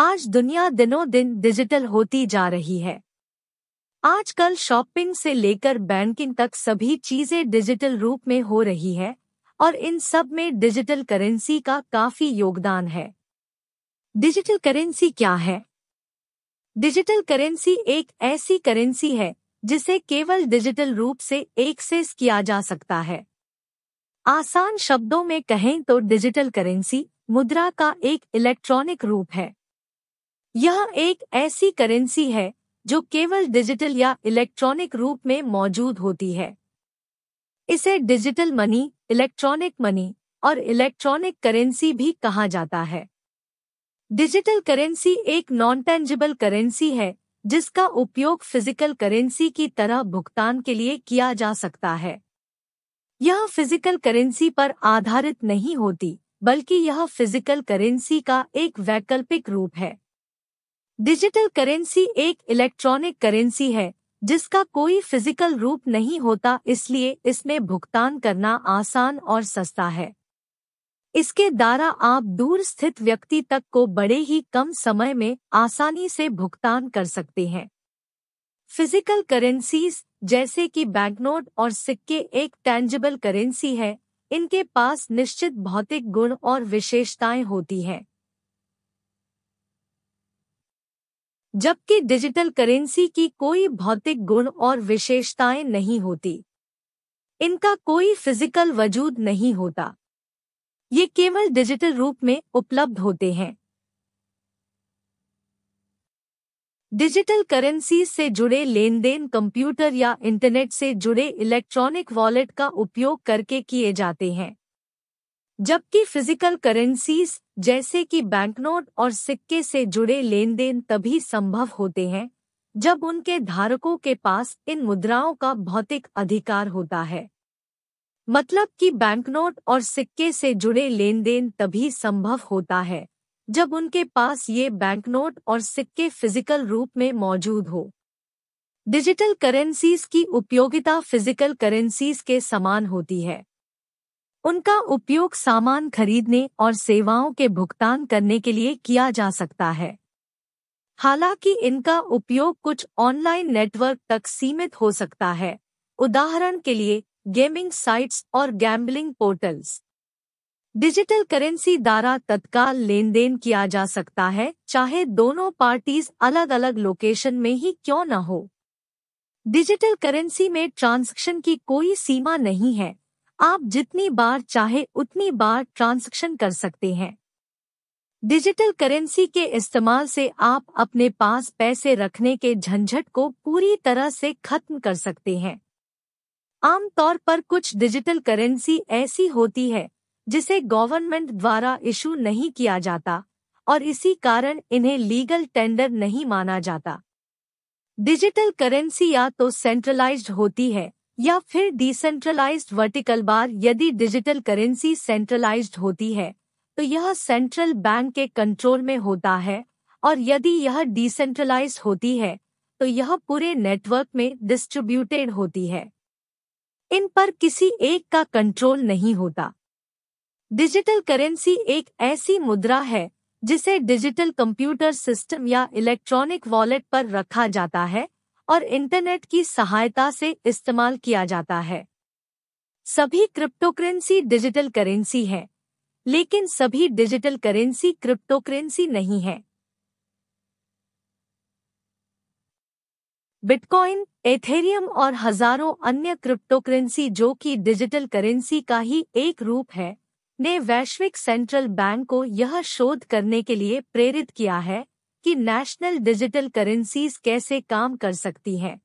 आज दुनिया दिनों दिन डिजिटल होती जा रही है आजकल शॉपिंग से लेकर बैंकिंग तक सभी चीजें डिजिटल रूप में हो रही है और इन सब में डिजिटल करेंसी का काफी योगदान है डिजिटल करेंसी क्या है डिजिटल करेंसी एक ऐसी करेंसी है जिसे केवल डिजिटल रूप से एक्सेस किया जा सकता है आसान शब्दों में कहें तो डिजिटल करेंसी मुद्रा का एक इलेक्ट्रॉनिक रूप है यह एक ऐसी करेंसी है जो केवल डिजिटल या इलेक्ट्रॉनिक रूप में मौजूद होती है इसे डिजिटल मनी इलेक्ट्रॉनिक मनी और इलेक्ट्रॉनिक करेंसी भी कहा जाता है डिजिटल करेंसी एक नॉन टेंजिबल करेंसी है जिसका उपयोग फिजिकल करेंसी की तरह भुगतान के लिए किया जा सकता है यह फिजिकल करेंसी पर आधारित नहीं होती बल्कि यह फिजिकल करेंसी का एक वैकल्पिक रूप है डिजिटल करेंसी एक इलेक्ट्रॉनिक करेंसी है जिसका कोई फिजिकल रूप नहीं होता इसलिए इसमें भुगतान करना आसान और सस्ता है इसके द्वारा आप दूर स्थित व्यक्ति तक को बड़े ही कम समय में आसानी से भुगतान कर सकते हैं फिजिकल करेंसीज जैसे कि बैंकनोट और सिक्के एक टैंजिबल करेंसी है इनके पास निश्चित भौतिक गुण और विशेषताएं होती हैं जबकि डिजिटल करेंसी की कोई भौतिक गुण और विशेषताएं नहीं होती इनका कोई फिजिकल वजूद नहीं होता ये केवल डिजिटल रूप में उपलब्ध होते हैं डिजिटल करेंसी से जुड़े लेन देन कंप्यूटर या इंटरनेट से जुड़े इलेक्ट्रॉनिक वॉलेट का उपयोग करके किए जाते हैं जबकि फिजिकल करेंसीज जैसे कि बैंकनोट और सिक्के से जुड़े लेन देन तभी संभव होते हैं जब उनके धारकों के पास इन मुद्राओं का भौतिक अधिकार होता है मतलब कि बैंकनोट और सिक्के से जुड़े लेन देन तभी संभव होता है जब उनके पास ये बैंकनोट और सिक्के फिजिकल रूप में मौजूद हो डिजिटल करेंसीज की उपयोगिता फिजिकल करेंसीज के समान होती है उनका उपयोग सामान खरीदने और सेवाओं के भुगतान करने के लिए किया जा सकता है हालांकि इनका उपयोग कुछ ऑनलाइन नेटवर्क तक सीमित हो सकता है उदाहरण के लिए गेमिंग साइट्स और गैम्बलिंग पोर्टल्स डिजिटल करेंसी द्वारा तत्काल लेन देन किया जा सकता है चाहे दोनों पार्टीज अलग अलग लोकेशन में ही क्यों न हो डिजिटल करेंसी में ट्रांजैक्शन की कोई सीमा नहीं है आप जितनी बार चाहे उतनी बार ट्रांजेक्शन कर सकते हैं डिजिटल करेंसी के इस्तेमाल से आप अपने पास पैसे रखने के झंझट को पूरी तरह से खत्म कर सकते हैं आमतौर पर कुछ डिजिटल करेंसी ऐसी होती है जिसे गवर्नमेंट द्वारा इशू नहीं किया जाता और इसी कारण इन्हें लीगल टेंडर नहीं माना जाता डिजिटल करेंसी या तो सेंट्रलाइज्ड होती है या फिर डिसेंट्रलाइज्ड वर्टिकल बार यदि डिजिटल करेंसी सेंट्रलाइज्ड होती है तो यह सेंट्रल बैंक के कंट्रोल में होता है और यदि यह डिसेंट्रलाइज होती है तो यह पूरे नेटवर्क में डिस्ट्रीब्यूटेड होती है इन पर किसी एक का कंट्रोल नहीं होता डिजिटल करेंसी एक ऐसी मुद्रा है जिसे डिजिटल कंप्यूटर सिस्टम या इलेक्ट्रॉनिक वॉलेट पर रखा जाता है और इंटरनेट की सहायता से इस्तेमाल किया जाता है सभी क्रिप्टोकरेंसी डिजिटल करेंसी है लेकिन सभी डिजिटल करेंसी क्रिप्टोकरेंसी नहीं है बिटकॉइन एथेरियम और हजारों अन्य क्रिप्टोकरेंसी जो कि डिजिटल करेंसी का ही एक रूप है ने वैश्विक सेंट्रल बैंक को यह शोध करने के लिए प्रेरित किया है कि नेशनल डिजिटल करेंसीज कैसे काम कर सकती हैं